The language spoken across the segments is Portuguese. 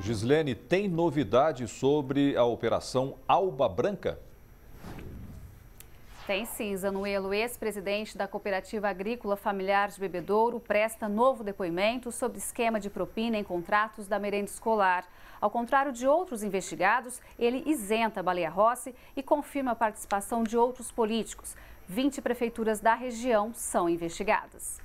Gislene, tem novidade sobre a operação Alba Branca? Tem sim, Zanuelo, ex-presidente da Cooperativa Agrícola Familiar de Bebedouro, presta novo depoimento sobre esquema de propina em contratos da merenda escolar. Ao contrário de outros investigados, ele isenta Baleia Rossi e confirma a participação de outros políticos. 20 prefeituras da região são investigadas.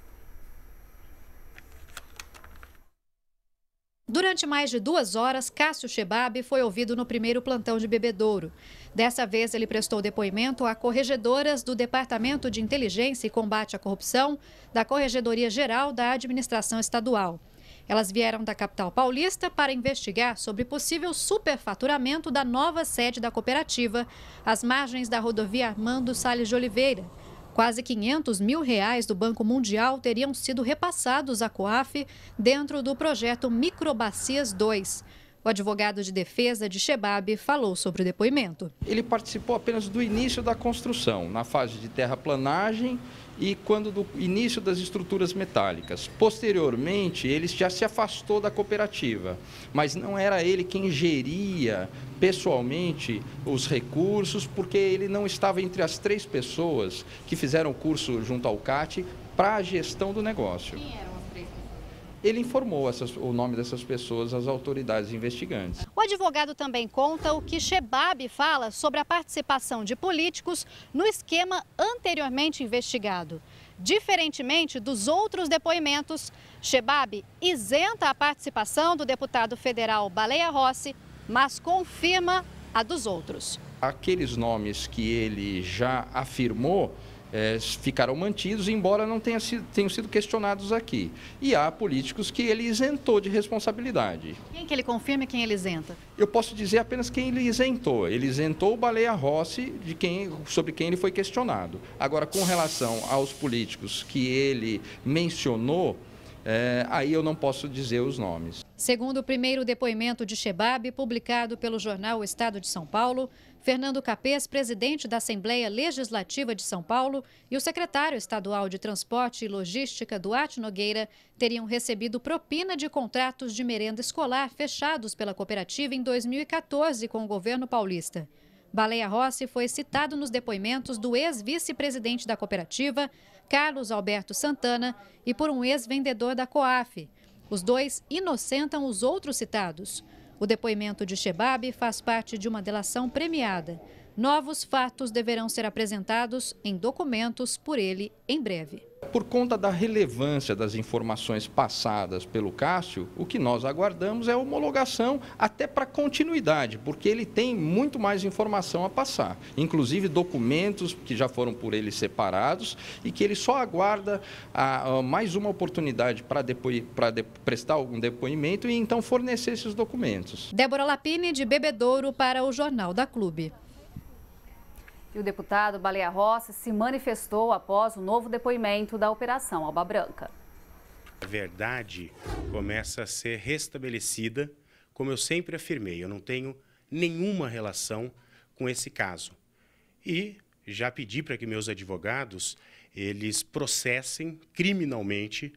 Durante mais de duas horas, Cássio Chebab foi ouvido no primeiro plantão de bebedouro. Dessa vez, ele prestou depoimento a corregedoras do Departamento de Inteligência e Combate à Corrupção da Corregedoria Geral da Administração Estadual. Elas vieram da capital paulista para investigar sobre possível superfaturamento da nova sede da cooperativa, às margens da rodovia Armando Salles de Oliveira, Quase 500 mil reais do Banco Mundial teriam sido repassados à COAF dentro do projeto Microbacias 2. O advogado de defesa de Shebab falou sobre o depoimento. Ele participou apenas do início da construção, na fase de terraplanagem e quando do início das estruturas metálicas. Posteriormente, ele já se afastou da cooperativa, mas não era ele quem geria pessoalmente os recursos, porque ele não estava entre as três pessoas que fizeram o curso junto ao CAT para a gestão do negócio ele informou essas, o nome dessas pessoas às autoridades investigantes. O advogado também conta o que Shebab fala sobre a participação de políticos no esquema anteriormente investigado. Diferentemente dos outros depoimentos, Shebab isenta a participação do deputado federal Baleia Rossi, mas confirma a dos outros. Aqueles nomes que ele já afirmou é, ficaram mantidos, embora não tenha sido, tenham sido questionados aqui. E há políticos que ele isentou de responsabilidade. Quem que ele confirma e quem ele isenta? Eu posso dizer apenas quem ele isentou. Ele isentou o Baleia Rossi de quem, sobre quem ele foi questionado. Agora, com relação aos políticos que ele mencionou, é, aí eu não posso dizer os nomes. Segundo o primeiro depoimento de Chebab, publicado pelo jornal O Estado de São Paulo, Fernando Capês, presidente da Assembleia Legislativa de São Paulo, e o secretário estadual de Transporte e Logística, Duarte Nogueira, teriam recebido propina de contratos de merenda escolar fechados pela cooperativa em 2014 com o governo paulista. Baleia Rossi foi citado nos depoimentos do ex-vice-presidente da cooperativa, Carlos Alberto Santana, e por um ex-vendedor da COAF. Os dois inocentam os outros citados. O depoimento de Shebab faz parte de uma delação premiada. Novos fatos deverão ser apresentados em documentos por ele em breve. Por conta da relevância das informações passadas pelo Cássio, o que nós aguardamos é homologação até para continuidade, porque ele tem muito mais informação a passar, inclusive documentos que já foram por ele separados e que ele só aguarda a, ah, a ah, mais uma oportunidade para depois, de, prestar algum depoimento e então fornecer esses documentos. Débora Lapine, de Bebedouro, para o Jornal da Clube. E o deputado Baleia Rossi se manifestou após o novo depoimento da Operação Alba Branca. A verdade começa a ser restabelecida, como eu sempre afirmei, eu não tenho nenhuma relação com esse caso. E já pedi para que meus advogados eles processem criminalmente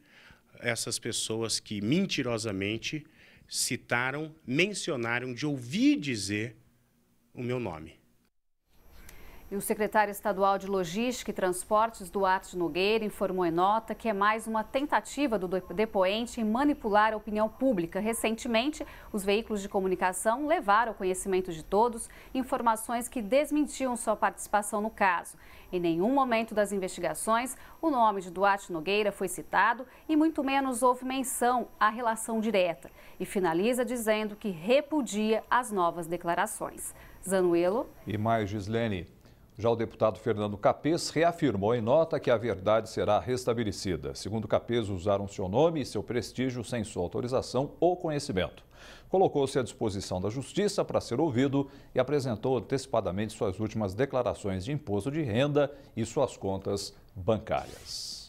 essas pessoas que mentirosamente citaram, mencionaram de ouvir dizer o meu nome. E o secretário estadual de Logística e Transportes, Duarte Nogueira, informou em nota que é mais uma tentativa do depoente em manipular a opinião pública. Recentemente, os veículos de comunicação levaram ao conhecimento de todos informações que desmentiam sua participação no caso. Em nenhum momento das investigações, o nome de Duarte Nogueira foi citado e muito menos houve menção à relação direta. E finaliza dizendo que repudia as novas declarações. Zanuelo. E mais, Gislene. Já o deputado Fernando Capês reafirmou em nota que a verdade será restabelecida. Segundo Capês, usaram seu nome e seu prestígio sem sua autorização ou conhecimento. Colocou-se à disposição da Justiça para ser ouvido e apresentou antecipadamente suas últimas declarações de imposto de renda e suas contas bancárias.